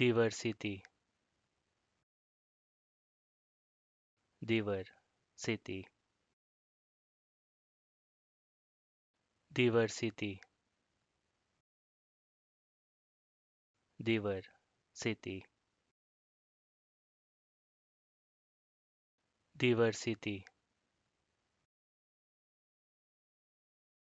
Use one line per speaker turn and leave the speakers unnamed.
diversity diversity diversity diversity diversity